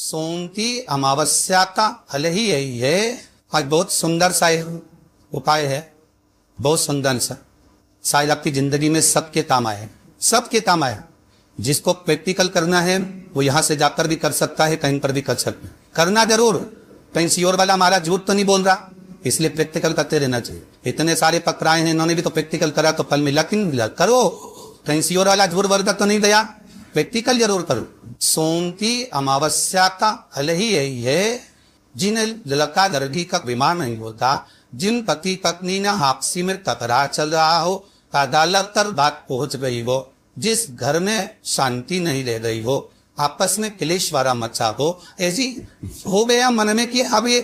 सोम की अमावस्या का फल ही यही है आज बहुत सुंदर सा उपाय है बहुत सुंदर सा शायद आपकी जिंदगी में सबके काम आए के काम आए जिसको प्रैक्टिकल करना है वो यहाँ से जाकर भी कर सकता है कहीं पर भी कर सकता है करना जरूर कहीं सियोर वाला हमारा झूठ तो नहीं बोल रहा इसलिए प्रैक्टिकल करते रहना चाहिए इतने सारे पकड़ाए हैं इन्होंने भी तो प्रैक्टिकल करा तो फल मिला किन मिला करो कहीं सियोर वाला झूठ वर्दा तो नहीं गया प्रैक्टिकल जरूर करो सोम की अमावस्या का फल ही यही है जिन ललका दर्गी का विमान नहीं होता जिन पति पत्नी ने आपसी में टकरा चल रहा हो अदालत तर बात पहुंच गई हो जिस घर में शांति नहीं रह गई हो आपस में क्लेश वाला मचा हो ऐसी हो गया मन में कि अब ये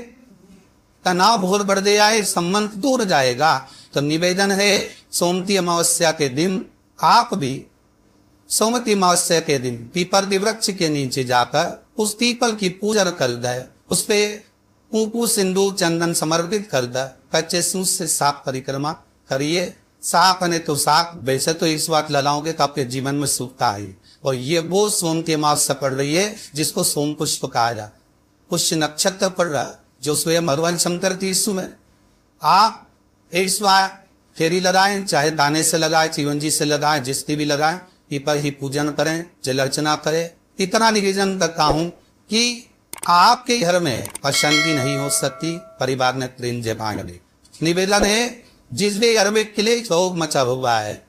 तनाव बहुत बढ़ गया है संबंध दूर जाएगा तो निवेदन है सोमती अमावस्या के दिन आप भी सोमति अमावस्या के दिन पीपल वृक्ष के नीचे जाकर उस पीपल की पूजन कर दे उस पे कुंकू सिंदूर चंदन समर्पित कर दे कच्चे सूच से साफ परिक्रमा करिए साफ ने तो साफ वैसे तो इस बात ललाओगे तो आपके जीवन में सुखता है और ये वो सोम की अमावस्या पड़ रही है जिसको सोम पुष्प कहा जा पुष्य नक्षत्र पड़ रहा जो स्वयं हरवन शंकर तीसु में आप इस बार फेरी लगाए चाहे दाने से लगाए चिवंजी से लगाए जिसकी भी लगाए पीपल ही पूजन करें जल अर्चना करें इतना निवेदन करता हूँ कि आपके घर में अशांति नहीं हो सकती परिवार ने तीन जय पाएंगे निवेदन है जिस भी घर में किले शोक मचा हुआ है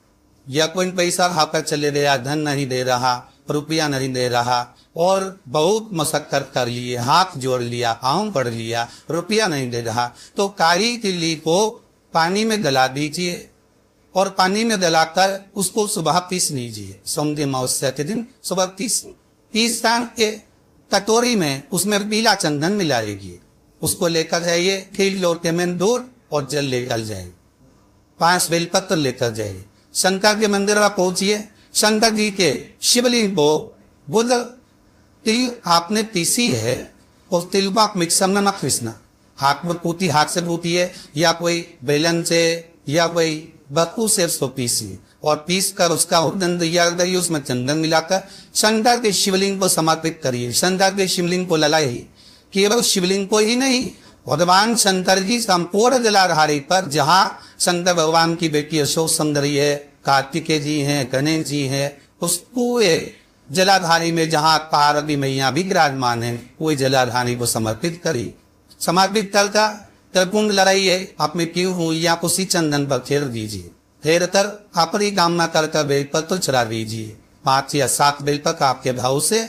या कोई पैसा खाकर चले गया धन नहीं दे रहा रुपया नहीं दे रहा और बहुत मशक्कत कर लिए हाथ जोड़ लिया पाँव पड़ लिया रुपया नहीं दे रहा तो कारी तिल्ली को पानी में गला दीजिए और पानी में दलाकर उसको सुबह पीस लीजिए सोमदी अमावस्या के दिन सुबह पीस पीस के कटोरी में उसमें पीला चंदन मिलाएगी उसको लेकर जाइए खेल लोर के में दूर और जल लेकर जाए पांच बेलपत्र लेकर जाइए शंकर के मंदिर पर पहुंचिए शंकर जी के शिवलिंग को बुद्ध तिल आपने पीसी है और तिल को मिक्सर में न पीसना हाथ में पूती हाथ से पूती है या कोई बेलन से या कोई बकू से सो पीसी और पीस कर उसका उदन करिए उसमें चंदन मिलाकर शंकर के शिवलिंग को समर्पित करिए शंकर के शिवलिंग को ललाइए केवल शिवलिंग को ही नहीं भगवान शंकर जी संपूर्ण जलाधारी पर जहाँ शंकर भगवान की बेटी अशोक सुंदरी है कार्तिकेय जी हैं गणेश जी हैं उस पूरे जलाधारी में जहाँ पार्वती मैया भी विराजमान है वो जलाधारी को समर्पित करी समर्पित कर का તરકુંડ લડાઈએ આપમે પીવ હું યા उसी चंदन पर खेल दीजिए फेरतर आपरी गामना तरता बेल पर तो चढ़ा दीजिए पांच या सात बेल पर आपके भाव से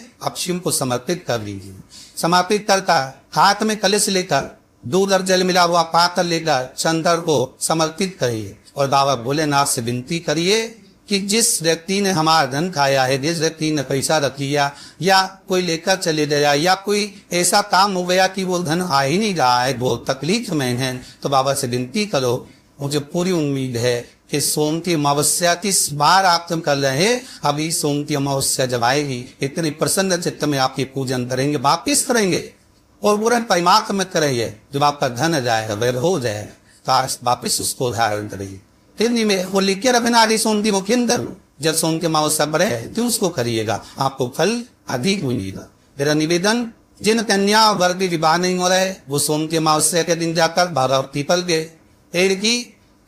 शिव को समर्पित कर दीजिए समर्पित करता हाथ में कलश लेकर दूध और जल मिला हुआ पात्र लेकर चंदन को समर्पित करिए और बाबा भोलेनाथ से विनती करिए कि जिस व्यक्ति ने हमारा धन खाया है जिस व्यक्ति ने पैसा रख लिया या कोई लेकर चले गया या कोई ऐसा काम हो गया कि वो धन आ ही नहीं रहा है बहुत तकलीफ में है तो बाबा से विनती करो मुझे पूरी उम्मीद है कि सोम की अमावस्या किस बार आप तुम कर रहे हैं अभी सोम की अमावस्या जब आएगी इतनी प्रसन्न चित्त में आपकी पूजन करेंगे वापिस करेंगे और बुरा परिमाक में करेंगे जब आपका धन जाए वैर हो जाए तो आज वापिस उसको धारण करेंगे हिंदी में वो लिख के सोन दी सुनती मुखिंदर जब सोन के माओ सब रहे तो उसको करिएगा आपको फल अधिक मिलेगा मेरा निवेदन जिन कन्या वर्ग विवाह नहीं हो रहे वो सोम के मावस्या के दिन जाकर बारह और पीपल गए पेड़ की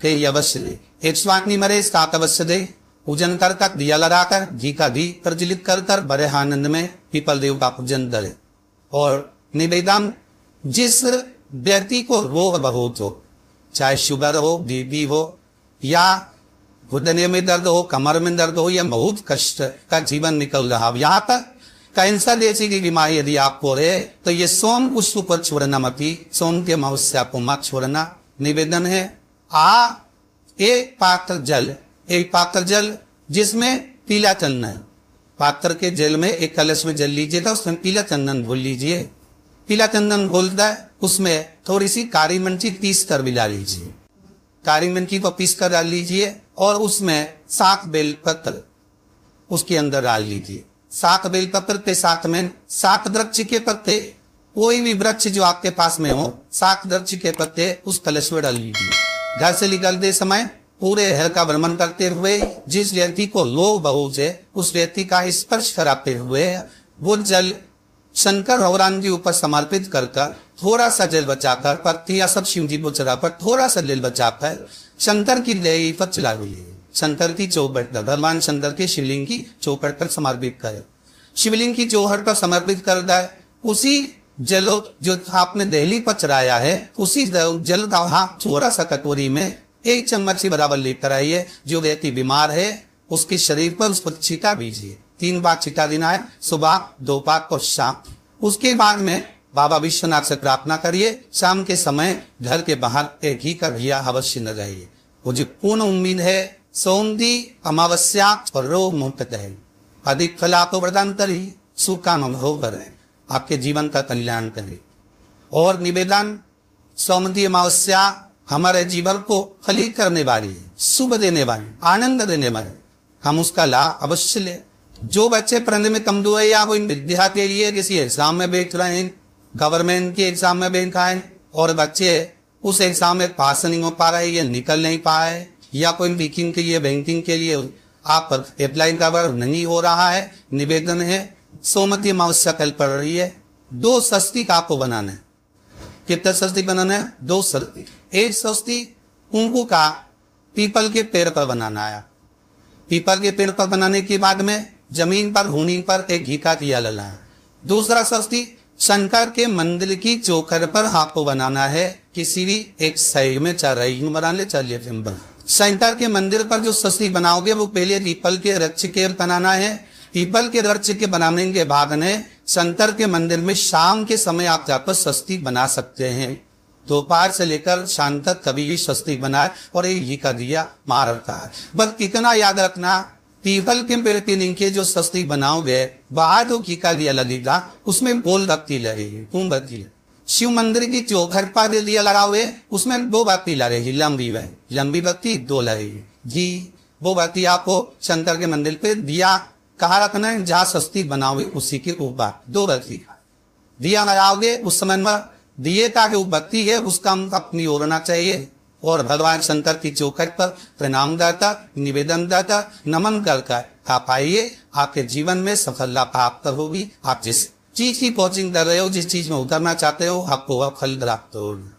फिर अवश्य दे एक स्वाग्नि मरे सात अवश्य दे पूजन कर कर दिया कर घी का घी प्रज्वलित कर कर बड़े आनंद में पीपल देव का पूजन करे और निवेदन जिस व्यक्ति को रोग बहुत हो चाहे शुगर हो बीबी हो या हृदय में दर्द हो कमर में दर्द हो या बहुत कष्ट का जीवन निकल रहा यहाँ तक कैंसर जैसी की बीमारी यदि आपको रहे तो ये सोम उस पर छोड़ना मती सोम के मवस्या को मत छोड़ना निवेदन है आ एक पात्र जल एक पात्र जल जिसमें पीला चंदन पात्र के जल में एक कलश में जल लीजिए था तो उसमें पीला चंदन भूल लीजिए पीला चंदन भूलता है उसमें थोड़ी सी कारी मंची तीस तर मिला लीजिए काली मिर्ची को पीस कर डाल लीजिए और उसमें साख बेल पत्र उसके अंदर डाल लीजिए साख बेल पत्र के साथ में साख दृक्ष के पत्ते कोई भी वृक्ष जो आपके पास में हो साख दृक्ष के पत्ते उस कलश में डाल लीजिए घर से निकलते समय पूरे हर का भ्रमण करते हुए जिस व्यक्ति को लो बहुत है उस व्यक्ति का स्पर्श कराते हुए वो जल शंकर भगवान जी ऊपर समर्पित कर कर थोड़ा सा जल बचाकर पर या सब शिव जी को चढ़ा पर थोड़ा सा जल बचाकर शंकर की लय पर चला हुई शंकर की चौपट कर भगवान शंकर के शिवलिंग की चौपट पर समर्पित कर शिवलिंग की चौहट पर समर्पित कर दाए उसी जलो जो आपने दहली पर चढ़ाया है उसी जल का हाँ थोड़ा सा कटोरी में एक चम्मच से बराबर लेकर आइए जो व्यक्ति बीमार है उसके शरीर पर उस पर छीटा बीजिए तीन बार छिटा दिन आए सुबह दोपहर और शाम उसके बाद में बाबा विश्वनाथ से प्रार्थना करिए शाम के समय घर के बाहर एक ही का भैया अवश्य न रहिए मुझे पूर्ण उम्मीद है सौंदी अमावस्या और रो मुक्त है अधिक कला को प्रदान करिए सुख का अनुभव करें आपके जीवन का कल्याण करें और निवेदन सौमदी अमावस्या हमारे जीवन को खली करने वाली है शुभ देने वाली आनंद देने वाली हम उसका लाभ अवश्य लें जो बच्चे पढ़ने में कमजोर है या कोई विद्या के लिए किसी एग्जाम में बैठ रहे हैं गवर्नमेंट के एग्जाम में बैठ रहे हैं और बच्चे उस एग्जाम में पास नहीं हो पा रहे या निकल नहीं पाए या कोई बीकिंग के लिए बैंकिंग के लिए आप अप्लाई कवर नहीं हो रहा है निवेदन है सोमती अमावस्या कल पड़ रही है दो सस्ती का आपको बनाना है कितना सस्ती बनाना है दो सस्ती एक सस्ती कुंकू का पीपल के पेड़ पर बनाना है पीपल के पेड़ पर बनाने के बाद में जमीन पर घूनी पर एक घी का दिया लला दूसरा सस्ती शंकर के मंदिर की चोकर पर आपको बनाना है किसी भी एक सही में चल रही बना ले चाहे शंकर के मंदिर पर जो सस्ती बनाओगे वो पहले पीपल के रक्ष के बनाना है पीपल के वृक्ष के बनाने के बाद में शंकर के मंदिर में शाम के समय आप जाकर सस्ती बना सकते हैं दोपहर से लेकर शाम तक कभी भी सस्ती बनाए और ये घी का दिया मार रखता है बस कितना याद रखना पीपल के पेड़ के नीचे जो सस्ती बनाओगे बहादुर की का दिया लगेगा उसमें बोल बत्ती लगेगी तुम बत्ती शिव मंदिर की घर पर दिया हुए उसमें दो बत्ती लगेगी लंबी वह लंबी बत्ती दो लगेगी जी वो बत्ती आपको शंकर के मंदिर पे दिया कहा रखना है जहाँ सस्ती बनाओगे उसी के ऊपर दो बत्ती दिया लगाओगे उस समय में दिए का जो बत्ती है उसका अपनी ओर होना चाहिए और भगवान शंकर की चौखट पर प्रणाम दाता निवेदन दाता नमन करकर आप आइए आपके जीवन में सफलता प्राप्त होगी आप जिस चीज की कोचिंग कर रहे हो जिस चीज में उतरना चाहते हो आपको वह फल प्राप्त होगी